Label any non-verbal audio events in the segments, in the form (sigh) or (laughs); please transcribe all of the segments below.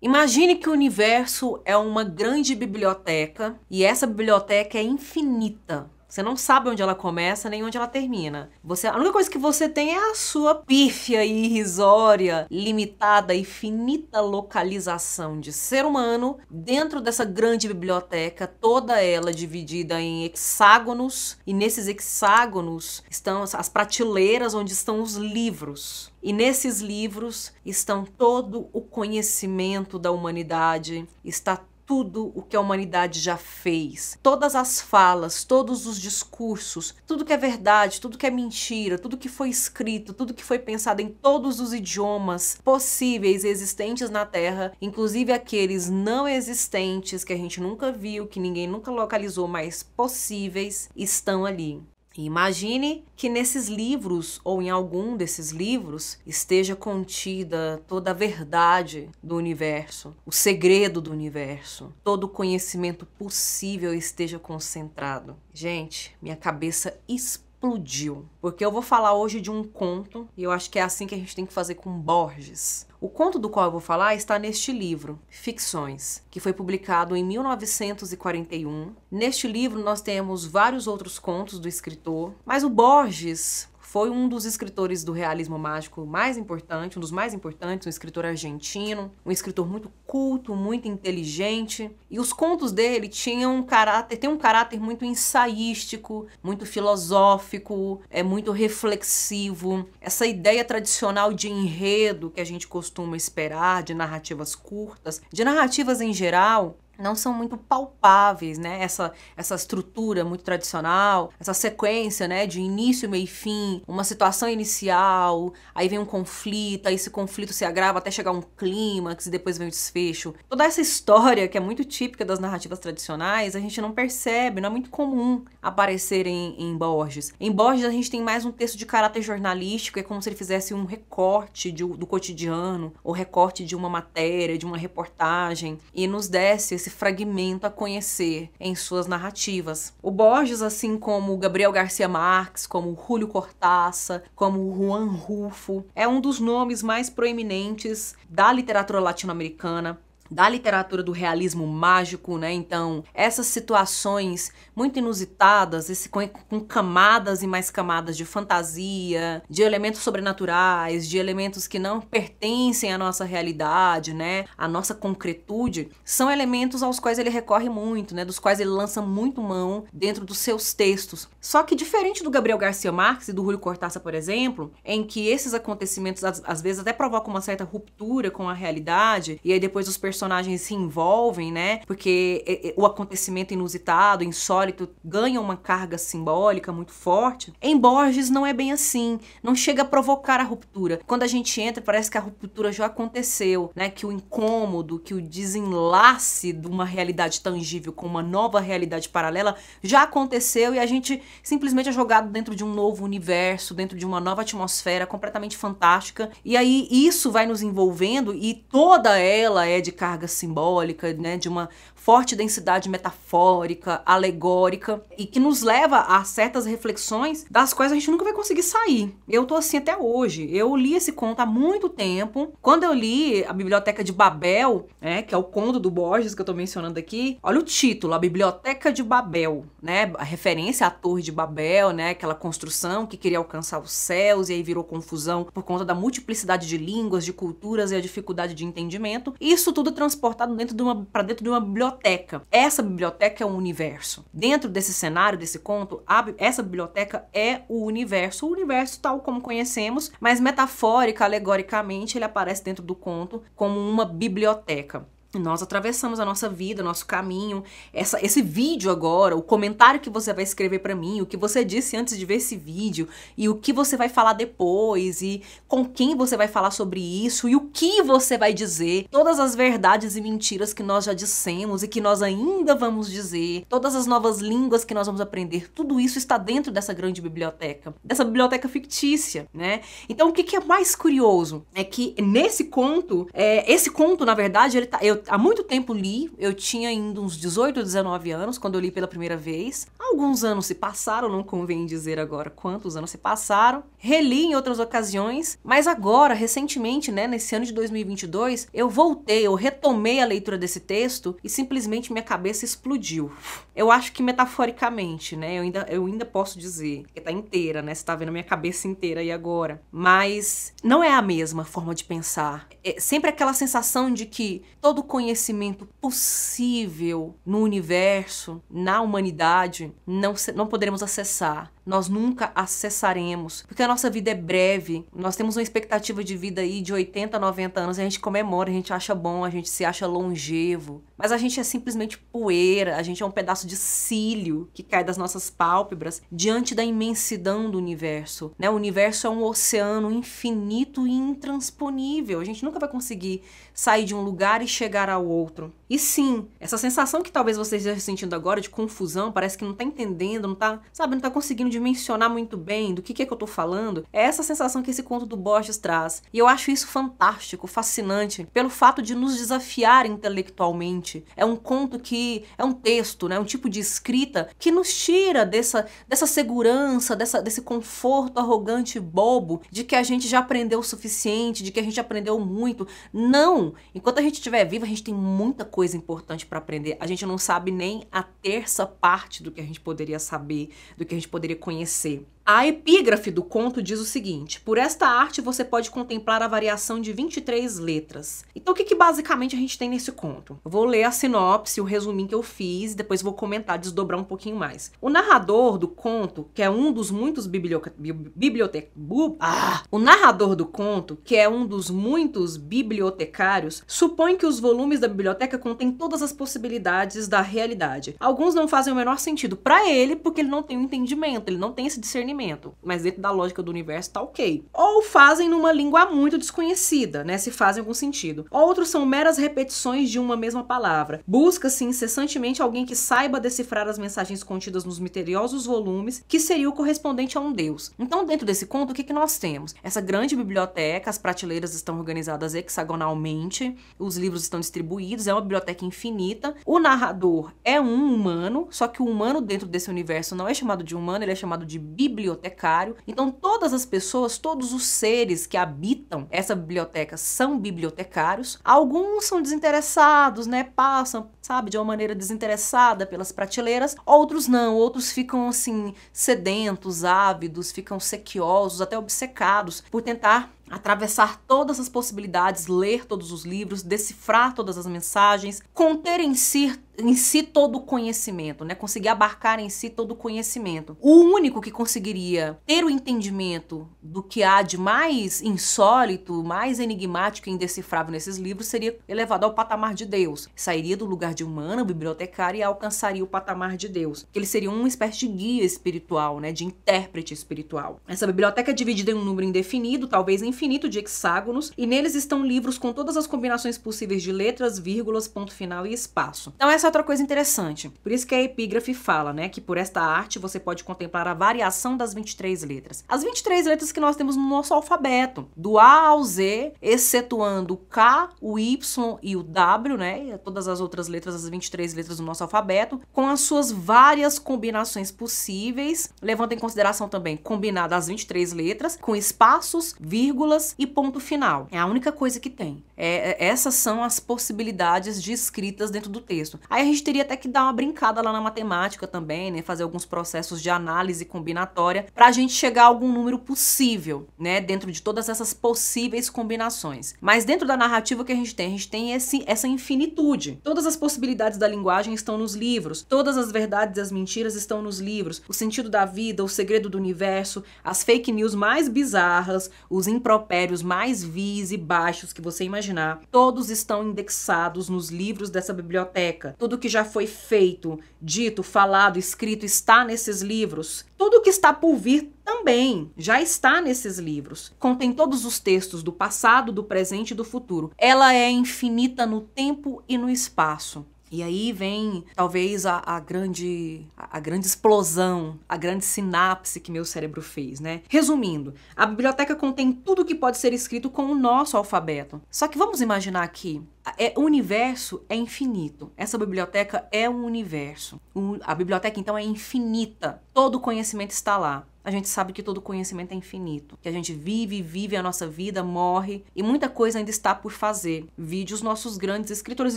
Imagine que o universo é uma grande biblioteca e essa biblioteca é infinita. Você não sabe onde ela começa nem onde ela termina. Você, a única coisa que você tem é a sua pífia e irrisória, limitada e finita localização de ser humano dentro dessa grande biblioteca, toda ela dividida em hexágonos, e nesses hexágonos estão as prateleiras onde estão os livros. E nesses livros estão todo o conhecimento da humanidade, está tudo o que a humanidade já fez, todas as falas, todos os discursos, tudo que é verdade, tudo que é mentira, tudo que foi escrito, tudo que foi pensado em todos os idiomas possíveis existentes na Terra, inclusive aqueles não existentes que a gente nunca viu, que ninguém nunca localizou, mas possíveis, estão ali. Imagine que nesses livros ou em algum desses livros esteja contida toda a verdade do universo, o segredo do universo, todo o conhecimento possível esteja concentrado. Gente, minha cabeça explode explodiu. Porque eu vou falar hoje de um conto, e eu acho que é assim que a gente tem que fazer com Borges. O conto do qual eu vou falar está neste livro, Ficções, que foi publicado em 1941. Neste livro nós temos vários outros contos do escritor, mas o Borges foi um dos escritores do realismo mágico mais importante, um dos mais importantes, um escritor argentino, um escritor muito culto, muito inteligente. E os contos dele tinham um caráter, tem um caráter muito ensaístico, muito filosófico, é muito reflexivo. Essa ideia tradicional de enredo que a gente costuma esperar, de narrativas curtas, de narrativas em geral, não são muito palpáveis, né? Essa, essa estrutura muito tradicional, essa sequência, né, de início, meio e fim, uma situação inicial, aí vem um conflito, aí esse conflito se agrava até chegar um clímax e depois vem o desfecho. Toda essa história que é muito típica das narrativas tradicionais, a gente não percebe, não é muito comum aparecer em, em Borges. Em Borges a gente tem mais um texto de caráter jornalístico, é como se ele fizesse um recorte de, do cotidiano, ou recorte de uma matéria, de uma reportagem, e nos desse esse fragmento a conhecer em suas narrativas. O Borges, assim como Gabriel Garcia Marques, como Júlio Cortázar, como Juan Rulfo, é um dos nomes mais proeminentes da literatura latino-americana da literatura do realismo mágico, né? Então, essas situações muito inusitadas, esse com, com camadas e mais camadas de fantasia, de elementos sobrenaturais, de elementos que não pertencem à nossa realidade, né? À nossa concretude, são elementos aos quais ele recorre muito, né? Dos quais ele lança muito mão dentro dos seus textos. Só que diferente do Gabriel Garcia Marques e do Rúlio Cortázar, por exemplo, em que esses acontecimentos às, às vezes até provocam uma certa ruptura com a realidade e aí depois os personagens personagens se envolvem, né? Porque é, é, o acontecimento inusitado, insólito, ganha uma carga simbólica muito forte. Em Borges não é bem assim, não chega a provocar a ruptura. Quando a gente entra, parece que a ruptura já aconteceu, né? Que o incômodo, que o desenlace de uma realidade tangível com uma nova realidade paralela já aconteceu e a gente simplesmente é jogado dentro de um novo universo, dentro de uma nova atmosfera completamente fantástica. E aí isso vai nos envolvendo e toda ela é de carga simbólica, né, de uma forte densidade metafórica, alegórica e que nos leva a certas reflexões das quais a gente nunca vai conseguir sair. Eu tô assim até hoje. Eu li esse conto há muito tempo. Quando eu li a Biblioteca de Babel, né, que é o conto do Borges que eu tô mencionando aqui, olha o título, a Biblioteca de Babel, né, a referência à Torre de Babel, né, aquela construção que queria alcançar os céus e aí virou confusão por conta da multiplicidade de línguas, de culturas e a dificuldade de entendimento. Isso tudo transportado dentro de uma para dentro de uma biblioteca. Essa biblioteca é um universo. Dentro desse cenário desse conto, a, essa biblioteca é o universo, o universo tal como conhecemos, mas metafórica, alegoricamente, ele aparece dentro do conto como uma biblioteca. Nós atravessamos a nossa vida, nosso caminho. Essa, esse vídeo agora, o comentário que você vai escrever para mim, o que você disse antes de ver esse vídeo, e o que você vai falar depois, e com quem você vai falar sobre isso, e o que você vai dizer. Todas as verdades e mentiras que nós já dissemos e que nós ainda vamos dizer, todas as novas línguas que nós vamos aprender, tudo isso está dentro dessa grande biblioteca, dessa biblioteca fictícia, né? Então, o que, que é mais curioso é que nesse conto, é, esse conto, na verdade, ele tá. Eu há muito tempo li, eu tinha ainda uns 18, ou 19 anos quando eu li pela primeira vez. Alguns anos se passaram, não convém dizer agora quantos anos se passaram. Reli em outras ocasiões, mas agora, recentemente, né, nesse ano de 2022, eu voltei, eu retomei a leitura desse texto e simplesmente minha cabeça explodiu. Eu acho que metaforicamente, né, eu ainda, eu ainda posso dizer, porque tá inteira, né, você tá vendo minha cabeça inteira aí agora. Mas não é a mesma forma de pensar. É sempre aquela sensação de que todo conhecimento possível no universo, na humanidade, não, não poderemos acessar nós nunca acessaremos, porque a nossa vida é breve. Nós temos uma expectativa de vida aí de 80, 90 anos, a gente comemora, a gente acha bom, a gente se acha longevo, mas a gente é simplesmente poeira, a gente é um pedaço de cílio que cai das nossas pálpebras diante da imensidão do universo, né? O universo é um oceano infinito e intransponível. A gente nunca vai conseguir sair de um lugar e chegar ao outro. E sim, essa sensação que talvez você esteja sentindo agora de confusão, parece que não tá entendendo, não tá, sabe, não tá conseguindo dimensionar muito bem do que, que é que eu tô falando, é essa sensação que esse conto do Borges traz. E eu acho isso fantástico, fascinante, pelo fato de nos desafiar intelectualmente. É um conto que é um texto, né, um tipo de escrita que nos tira dessa, dessa segurança, dessa, desse conforto arrogante e bobo de que a gente já aprendeu o suficiente, de que a gente aprendeu muito. Não! Enquanto a gente estiver vivo, a gente tem muita coisa importante para aprender. A gente não sabe nem a terça parte do que a gente poderia saber, do que a gente poderia conhecer a epígrafe do conto diz o seguinte: por esta arte você pode contemplar a variação de 23 letras. Então, o que, que basicamente a gente tem nesse conto? Vou ler a sinopse, o resuminho que eu fiz, e depois vou comentar, desdobrar um pouquinho mais. O narrador do conto, que é um dos muitos bibliotecários, ah! O narrador do conto, que é um dos muitos bibliotecários, supõe que os volumes da biblioteca contêm todas as possibilidades da realidade. Alguns não fazem o menor sentido para ele, porque ele não tem o um entendimento, ele não tem esse discernimento momento, mas dentro da lógica do universo tá ok. Ou fazem numa língua muito desconhecida, né? Se fazem algum sentido. Outros são meras repetições de uma mesma palavra. Busca-se incessantemente alguém que saiba decifrar as mensagens contidas nos misteriosos volumes, que seria o correspondente a um deus. Então, dentro desse conto, o que, que nós temos? Essa grande biblioteca, as prateleiras estão organizadas hexagonalmente, os livros estão distribuídos, é uma biblioteca infinita. O narrador é um humano, só que o humano dentro desse universo não é chamado de humano, ele é chamado de biblioteca bibliotecário. Então, todas as pessoas, todos os seres que habitam essa biblioteca são bibliotecários. Alguns são desinteressados, né? Passam, sabe, de uma maneira desinteressada pelas prateleiras. Outros não, outros ficam assim sedentos, ávidos, ficam sequiosos, até obcecados por tentar atravessar todas as possibilidades, ler todos os livros, decifrar todas as mensagens, conter em si, em si todo o conhecimento, né? Conseguir abarcar em si todo o conhecimento. O único que conseguiria ter o entendimento do que há de mais insólito, mais enigmático e indecifrável nesses livros seria elevado ao patamar de Deus. Sairia do lugar de humano, bibliotecário e alcançaria o patamar de Deus. Ele seria uma espécie de guia espiritual, né? De intérprete espiritual. Essa biblioteca é dividida em um número indefinido, talvez infinito, infinito de hexágonos e neles estão livros com todas as combinações possíveis de letras, vírgulas, ponto final e espaço. Então essa é outra coisa interessante. Por isso que a epígrafe fala, né, que por esta arte você pode contemplar a variação das 23 letras. As 23 letras que nós temos no nosso alfabeto, do A ao Z, excetuando o K, o Y e o W, né, todas as outras letras, as 23 letras do nosso alfabeto, com as suas várias combinações possíveis, levando em consideração também combinada as 23 letras com espaços, vírgulas vírgulas e ponto final. É a única coisa que tem. É, é, essas são as possibilidades de escritas dentro do texto. Aí a gente teria até que dar uma brincada lá na matemática também, né? Fazer alguns processos de análise combinatória para a gente chegar a algum número possível, né? Dentro de todas essas possíveis combinações. Mas dentro da narrativa que a gente tem, a gente tem esse, essa infinitude. Todas as possibilidades da linguagem estão nos livros, todas as verdades e as mentiras estão nos livros, o sentido da vida, o segredo do universo, as fake news mais bizarras, os improváveis impropérios mais vis e baixos que você imaginar, todos estão indexados nos livros dessa biblioteca. Tudo que já foi feito, dito, falado, escrito está nesses livros. Tudo que está por vir também já está nesses livros. Contém todos os textos do passado, do presente e do futuro. Ela é infinita no tempo e no espaço. E aí vem talvez a, a grande a, a, grande explosão, a grande sinapse que meu cérebro fez, né? Resumindo, a biblioteca contém tudo que pode ser escrito com o nosso alfabeto. Só que vamos imaginar aqui, é, o universo é infinito. Essa biblioteca é um universo. O, a biblioteca então é infinita. Todo conhecimento está lá. A gente sabe que todo conhecimento é infinito, que a gente vive, vive a nossa vida, morre e muita coisa ainda está por fazer. Vide os nossos grandes escritores,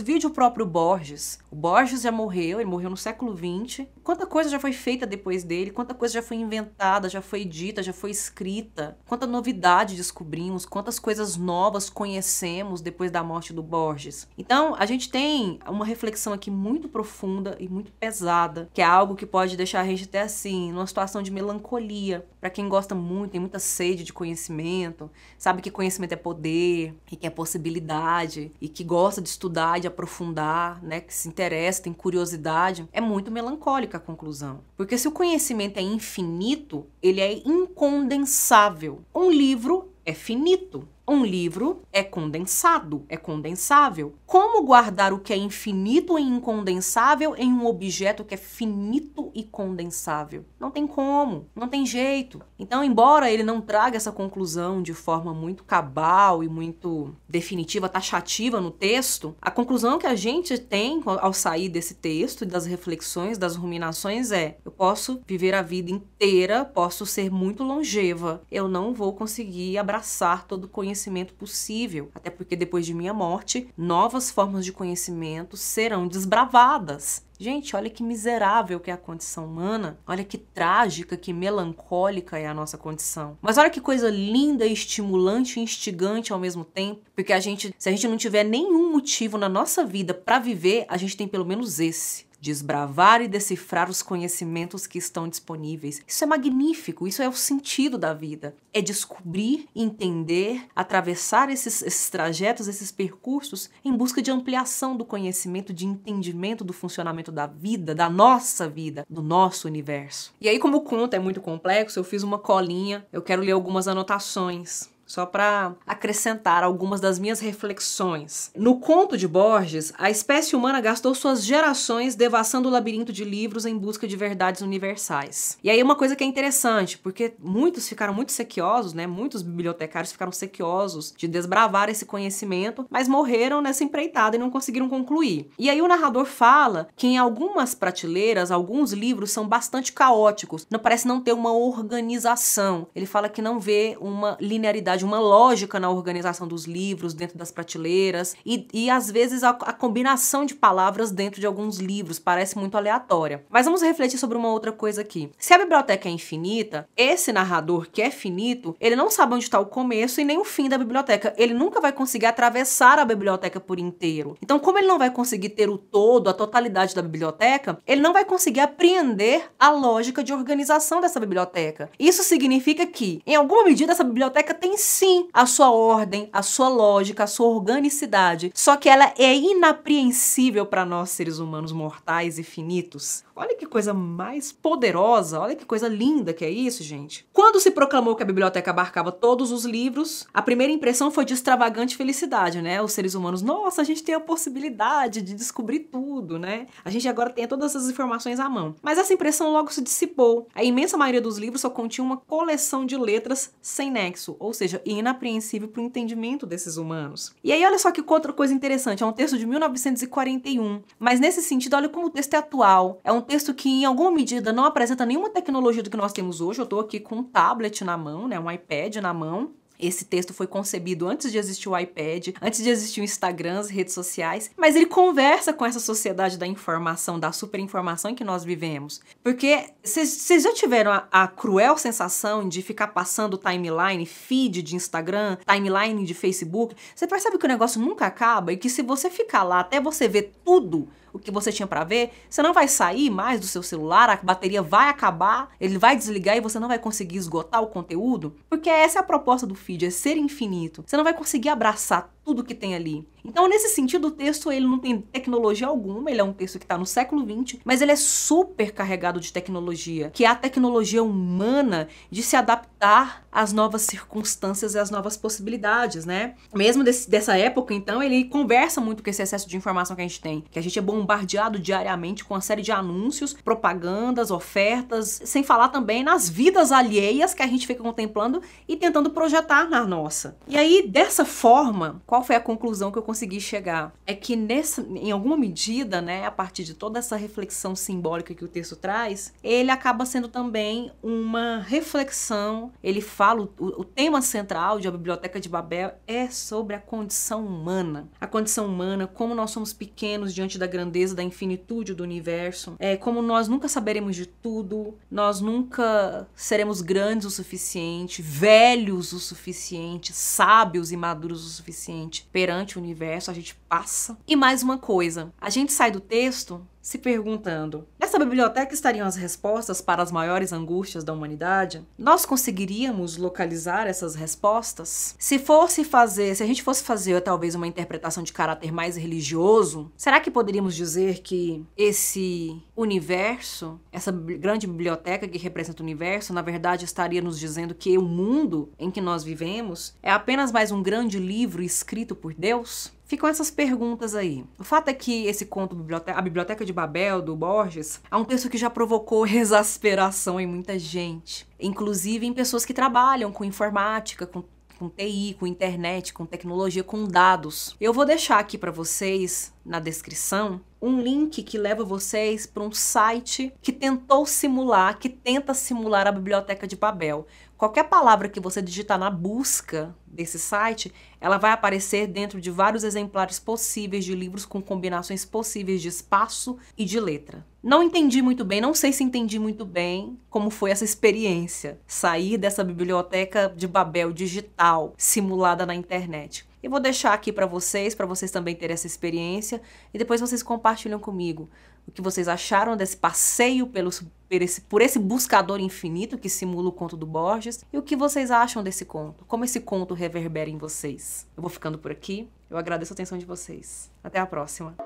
vide o próprio Borges. O Borges já morreu, ele morreu no século XX. Quanta coisa já foi feita depois dele, quanta coisa já foi inventada, já foi dita, já foi escrita, quanta novidade descobrimos, quantas coisas novas conhecemos depois da morte do Borges. Então, a gente tem uma reflexão aqui muito profunda e muito pesada, que é algo que pode deixar a gente até assim, numa situação de melancolia para quem gosta muito, tem muita sede de conhecimento, sabe que conhecimento é poder e que é possibilidade e que gosta de estudar, de aprofundar, né, que se interessa, tem curiosidade, é muito melancólica a conclusão. Porque se o conhecimento é infinito, ele é incondensável. Um livro é finito. Um livro é condensado, é condensável. Como guardar o que é infinito e incondensável em um objeto que é finito e condensável? Não tem como, não tem jeito. Então, embora ele não traga essa conclusão de forma muito cabal e muito definitiva, taxativa no texto, a conclusão que a gente tem ao sair desse texto e das reflexões, das ruminações é: eu posso viver a vida inteira, posso ser muito longeva, eu não vou conseguir abraçar todo o conhecimento conhecimento possível, até porque depois de minha morte, novas formas de conhecimento serão desbravadas. Gente, olha que miserável que é a condição humana, olha que trágica, que melancólica é a nossa condição. Mas olha que coisa linda, estimulante e instigante ao mesmo tempo, porque a gente, se a gente não tiver nenhum motivo na nossa vida para viver, a gente tem pelo menos esse desbravar e decifrar os conhecimentos que estão disponíveis. Isso é magnífico, isso é o sentido da vida. É descobrir, entender, atravessar esses, esses trajetos, esses percursos em busca de ampliação do conhecimento, de entendimento do funcionamento da vida, da nossa vida, do nosso universo. E aí, como o conto é muito complexo, eu fiz uma colinha, eu quero ler algumas anotações só para acrescentar algumas das minhas reflexões. No conto de Borges, a espécie humana gastou suas gerações devassando o labirinto de livros em busca de verdades universais. E aí uma coisa que é interessante, porque muitos ficaram muito sequiosos, né? Muitos bibliotecários ficaram sequiosos de desbravar esse conhecimento, mas morreram nessa empreitada e não conseguiram concluir. E aí o narrador fala que em algumas prateleiras, alguns livros são bastante caóticos, não parece não ter uma organização. Ele fala que não vê uma linearidade verdade, uma lógica na organização dos livros dentro das prateleiras e, e às vezes a, a combinação de palavras dentro de alguns livros parece muito aleatória. Mas vamos refletir sobre uma outra coisa aqui. Se a biblioteca é infinita, esse narrador que é finito, ele não sabe onde está o começo e nem o fim da biblioteca. Ele nunca vai conseguir atravessar a biblioteca por inteiro. Então, como ele não vai conseguir ter o todo, a totalidade da biblioteca, ele não vai conseguir apreender a lógica de organização dessa biblioteca. Isso significa que, em alguma medida, essa biblioteca tem sim a sua ordem, a sua lógica, a sua organicidade. Só que ela é inapreensível para nós seres humanos mortais e finitos. Olha que coisa mais poderosa, olha que coisa linda que é isso, gente. Quando se proclamou que a biblioteca abarcava todos os livros, a primeira impressão foi de extravagante felicidade, né? Os seres humanos, nossa, a gente tem a possibilidade de descobrir tudo, né? A gente agora tem todas essas informações à mão. Mas essa impressão logo se dissipou. A imensa maioria dos livros só continha uma coleção de letras sem nexo, ou seja, inapreensível para o entendimento desses humanos. E aí, olha só que outra coisa interessante, é um texto de 1941. Mas nesse sentido, olha como o texto é atual. É um texto que, em alguma medida, não apresenta nenhuma tecnologia do que nós temos hoje. Eu estou aqui com um tablet na mão, né, um iPad na mão. Esse texto foi concebido antes de existir o iPad, antes de existir o Instagram, as redes sociais, mas ele conversa com essa sociedade da informação, da superinformação em que nós vivemos. Porque vocês já tiveram a, a, cruel sensação de ficar passando timeline, feed de Instagram, timeline de Facebook? Você percebe que o negócio nunca acaba e que se você ficar lá até você ver tudo, o que você tinha para ver, você não vai sair mais do seu celular, a bateria vai acabar, ele vai desligar e você não vai conseguir esgotar o conteúdo, porque essa é a proposta do feed, é ser infinito. Você não vai conseguir abraçar tudo que tem ali. Então, nesse sentido, o texto ele não tem tecnologia alguma, ele é um texto que está no século XX, mas ele é super carregado de tecnologia, que é a tecnologia humana de se adaptar às novas circunstâncias e às novas possibilidades, né? Mesmo desse, dessa época, então, ele conversa muito com esse excesso de informação que a gente tem, que a gente é bombardeado diariamente com uma série de anúncios, propagandas, ofertas, sem falar também nas vidas alheias que a gente fica contemplando e tentando projetar na nossa. E aí, dessa forma, qual foi a conclusão que eu consegui conseguir chegar é que nessa, em alguma medida, né, a partir de toda essa reflexão simbólica que o texto traz, ele acaba sendo também uma reflexão. Ele fala o, o tema central de a Biblioteca de Babel é sobre a condição humana, a condição humana, como nós somos pequenos diante da grandeza, da infinitude do universo, é como nós nunca saberemos de tudo, nós nunca seremos grandes o suficiente, velhos o suficiente, sábios e maduros o suficiente perante o universo universo, a gente passa. E mais uma coisa, a gente sai do texto se perguntando: nessa biblioteca estariam as respostas para as maiores angústias da humanidade? Nós conseguiríamos localizar essas respostas? Se fosse fazer, se a gente fosse fazer talvez uma interpretação de caráter mais religioso, será que poderíamos dizer que esse universo, essa grande biblioteca que representa o universo, na verdade estaria nos dizendo que o mundo em que nós vivemos é apenas mais um grande livro escrito por Deus? Ficam essas perguntas aí. O fato é que esse conto, A Biblioteca de Babel, do Borges, é um texto que já provocou (laughs) exasperação em muita gente, inclusive em pessoas que trabalham com informática, com com TI, com internet, com tecnologia, com dados. Eu vou deixar aqui para vocês na descrição um link que leva vocês para um site que tentou simular, que tenta simular a biblioteca de Babel. Qualquer palavra que você digitar na busca desse site, ela vai aparecer dentro de vários exemplares possíveis de livros com combinações possíveis de espaço e de letra. Não entendi muito bem, não sei se entendi muito bem como foi essa experiência, sair dessa biblioteca de Babel digital simulada na internet. Eu vou deixar aqui para vocês, para vocês também terem essa experiência e depois vocês compartilham comigo o que vocês acharam desse passeio pelo por, esse, por esse buscador infinito que simula o conto do Borges e o que vocês acham desse conto, como esse conto reverbera em vocês. Eu vou ficando por aqui, eu agradeço a atenção de vocês. Até a próxima!